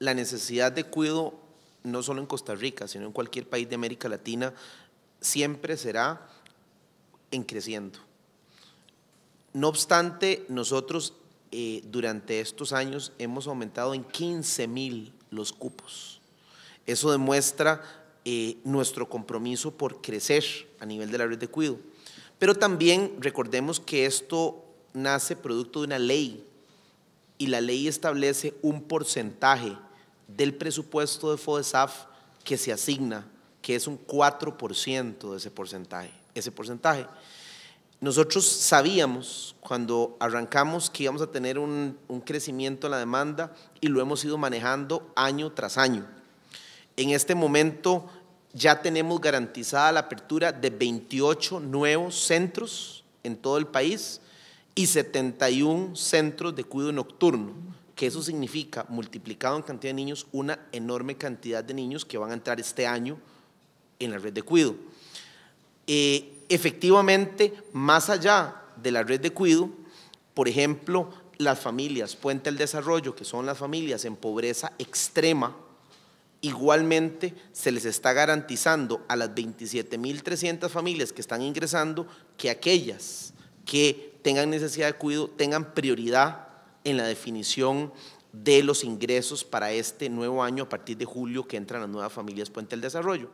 la necesidad de cuidado, no solo en Costa Rica, sino en cualquier país de América Latina, siempre será en creciendo. No obstante, nosotros eh, durante estos años hemos aumentado en 15 mil los cupos. Eso demuestra eh, nuestro compromiso por crecer a nivel de la red de cuido. Pero también recordemos que esto nace producto de una ley y la ley establece un porcentaje del presupuesto de FODESAF que se asigna, que es un 4% de ese porcentaje. Ese porcentaje. Nosotros sabíamos cuando arrancamos que íbamos a tener un, un, crecimiento en la demanda y lo hemos ido manejando año tras año. En este momento ya tenemos garantizada la apertura de 28 nuevos centros en todo el país y 71 centros de cuidado nocturno que eso significa, multiplicado en cantidad de niños, una enorme cantidad de niños que van a entrar este año en la red de cuido. Eh, efectivamente, más allá de la red de cuido, por ejemplo, las familias Puente al Desarrollo, que son las familias en pobreza extrema, igualmente se les está garantizando a las 27.300 familias que están ingresando que aquellas que tengan necesidad de cuidado tengan prioridad en la definición de los ingresos para este nuevo año a partir de julio que entran las nuevas familias Puente del Desarrollo.